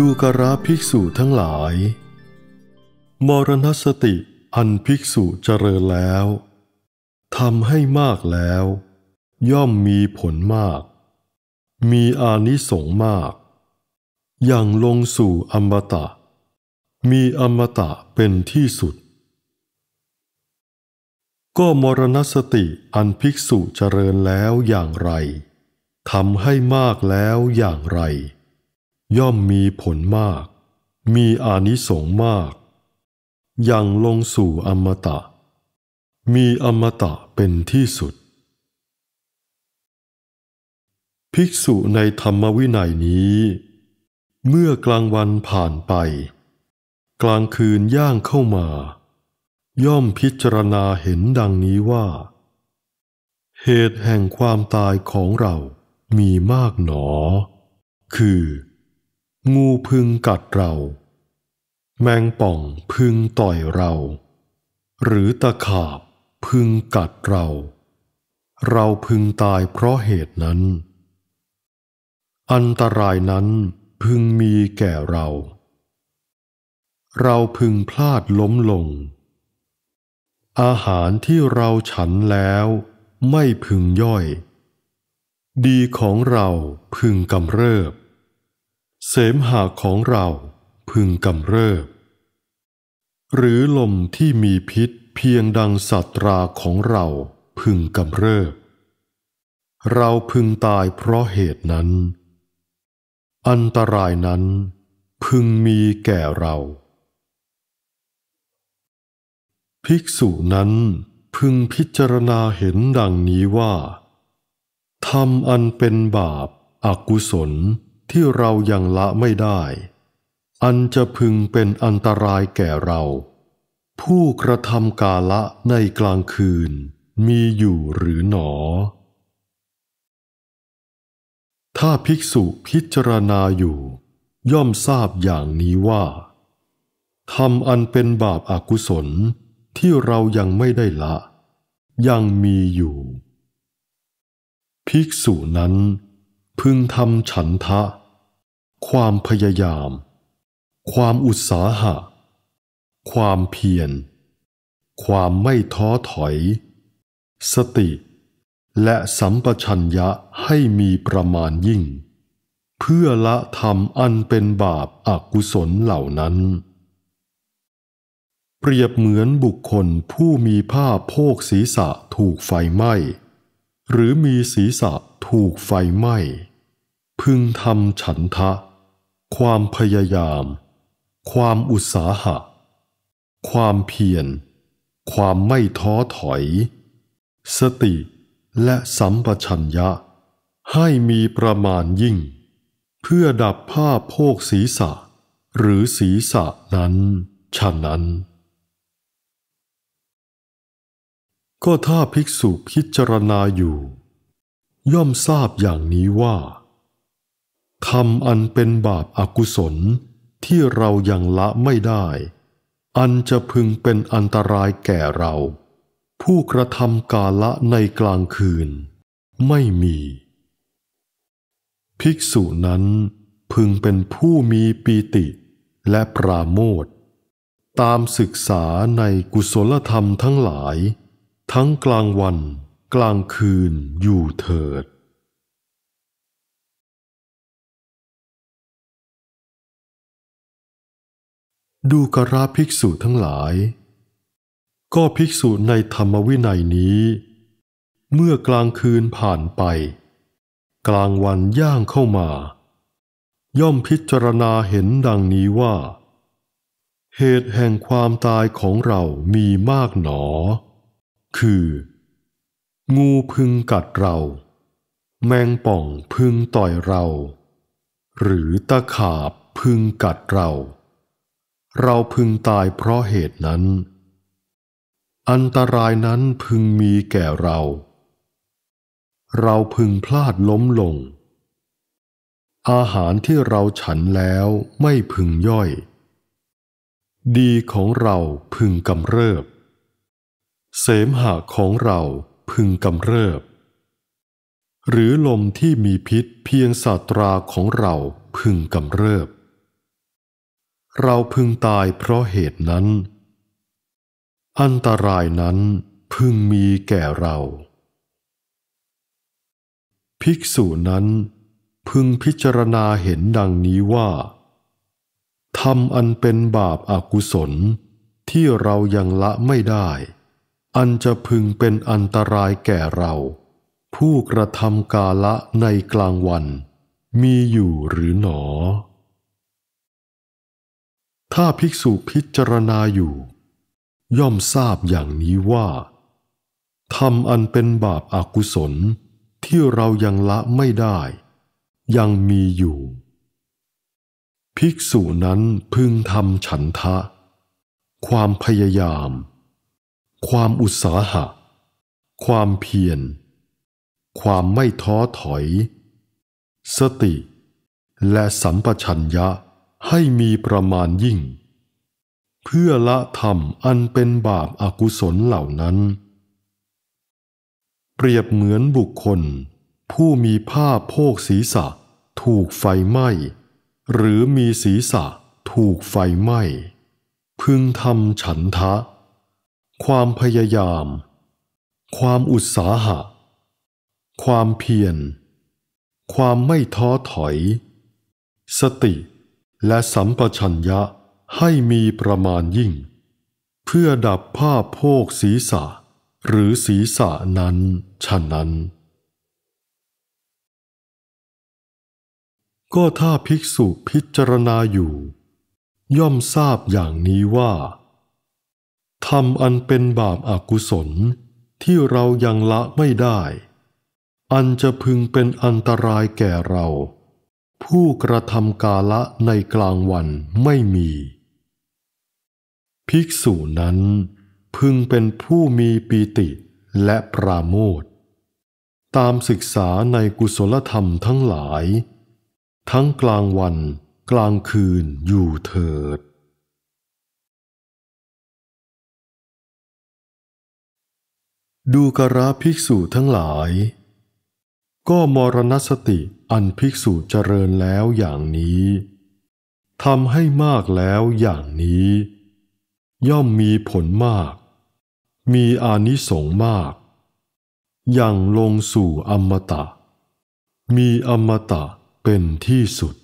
ดูกราภิกษุทั้งหลาย มรณสติอันภิกษุเจริญแล้วทำให้มากแล้ว ย่อมมีผลมาก มีอานิสงส์มาก อย่างลงสู่อมตะ มีอมตะเป็นที่สุด ก็มรณสติอันภิกษุเจริญแล้วอย่างไรทำให้มากแล้ว อย่างไรย่อมมีผลมาก มีอานิสงส์มาก ยังลงสู่อมตะ มีอมตะเป็นที่สุด ภิกษุในธรรมวินัยนี้ เมื่อกลางวันผ่านไป กลางคืนย่างเข้ามา ย่อมพิจารณาเห็นดังนี้ว่า เหตุแห่งความตายของเรามีมากหนอ คืองูพึงกัดเรา แมงป่องพึงต่อยเรา หรือตะขาบพึงกัดเรา เราพึงตายเพราะเหตุนั้น อันตรายนั้นพึงมีแก่เรา เราพึงพลาดล้มลง อาหารที่เราฉันแล้วไม่พึงย่อย ดีของเราพึงกำเริบเสมหะของเราพึงกำเริบหรือลมที่มีพิษเพียงดังสัตราของเราพึงกำเริบเราพึงตายเพราะเหตุนั้น อันตรายนั้นพึงมีแก่เราภิกษุนั้นพึงพิจารณาเห็นดังนี้ว่าทำอันเป็นบาปอากุศลที่เรายังละไม่ได้ อันจะพึงเป็นอันตรายแก่เรา ผู้กระทำกาละในกลางคืนมีอยู่หรือหนอ ถ้าภิกษุพิจารณาอยู่ ย่อมทราบอย่างนี้ว่าทำอันเป็นบาปอากุศลที่เรายังไม่ได้ละ ยังมีอยู่ ภิกษุนั้นพึงทำฉันทะ ความพยายาม ความอุตสาหะ ความเพียร ความไม่ท้อถอย สติ และสัมปชัญญะให้มีประมาณยิ่ง เพื่อละธรรมอันเป็นบาปอากุศลเหล่านั้น เปรียบเหมือนบุคคลผู้มีผ้าโพกศีรษะถูกไฟไหม้ หรือมีศีรษะถูกไฟไหม้พึงทำฉันทะ ความพยายาม ความอุตสาหะ ความเพียรความไม่ท้อถอย สติและสัมปชัญญะ ให้มีประมาณยิ่ง เพื่อดับผ้าโพกศีรษะ หรือศีรษะนั้นฉะนั้น ก็ถ้าภิกษุพิจารณาอยู่ ย่อมทราบอย่างนี้ว่าทำอันเป็นบาปอากุศลที่เรายังละไม่ได้ อันจะพึงเป็นอันตรายแก่เรา ผู้กระทำกาละในกลางคืน ไม่มี ภิกษุนั้นพึงเป็นผู้มีปีติและปราโมทตามศึกษาในกุศลธรรมทั้งหลาย ทั้งกลางวันกลางคืนอยู่เถิดดูกราภิกษุทั้งหลาย ก็ภิกษุในธรรมวินัยนี้ เมื่อกลางคืนผ่านไป กลางวันย่างเข้ามา ย่อมพิจารณาเห็นดังนี้ว่า เหตุแห่งความตายของเรามีมากหนอ คือ งูพึงกัดเรา แมงป่องพึงต่อยเรา หรือตะขาบพึงกัดเราเราพึงตายเพราะเหตุนั้น อันตรายนั้นพึงมีแก่เรา เราพึงพลาดล้มลง อาหารที่เราฉันแล้วไม่พึงย่อย ดีของเราพึงกำเริบ เสมหะของเราพึงกำเริบ หรือลมที่มีพิษเพียงสาตราของเราพึงกำเริบเราพึงตายเพราะเหตุนั้น อันตรายนั้นพึงมีแก่เรา ภิกษุนั้นพึงพิจารณาเห็นดังนี้ว่าทำอันเป็นบาปอากุศล ที่เรายังละไม่ได้ อันจะพึงเป็นอันตรายแก่เรา ผู้กระทำกาละในกลางวันมีอยู่หรือหนอถ้าภิกษุพิจารณาอยู่ ย่อมทราบอย่างนี้ว่าทำอันเป็นบาปอากุศลที่เรายังละไม่ได้ ยังมีอยู่ ภิกษุนั้นพึงทำฉันทะ ความพยายาม ความอุตสาหะ ความเพียร ความไม่ท้อถอย สติ และสัมปชัญญะให้มีประมาณยิ่ง เพื่อละธรรมอันเป็นบาปอากุศลเหล่านั้น เปรียบเหมือนบุคคล ผู้มีผ้าโพกศีรษะ ถูกไฟไหม้ หรือมีศีรษะ ถูกไฟไหม้พึงทำฉันทะ ความพยายาม ความอุตสาหะ ความเพียรความไม่ท้อถอย สติและสัมปชัญญะให้มีประมาณยิ่ง เพื่อดับผ้าโพกศีรษะหรือศีรษะนั้นฉะนั้น ก็ถ้าภิกษุพิจารณาอยู่ ย่อมทราบอย่างนี้ว่าทำอันเป็นบาปอากุศลที่เรายังละไม่ได้ อันจะพึงเป็นอันตรายแก่เราผู้กระทำกาละในกลางวันไม่มี ภิกษุนั้นพึงเป็นผู้มีปีติและปราโมทตามศึกษาในกุศลธรรมทั้งหลาย ทั้งกลางวันกลางคืนอยู่เถิด ดูกระภิกษุทั้งหลาย ก็มรณสติอันภิกษุเจริญแล้วอย่างนี้ทำให้มากแล้วอย่างนี้ ย่อมมีผลมาก มีอานิสงส์มาก อย่างลงสู่อมตะ มีอมตะเป็นที่สุด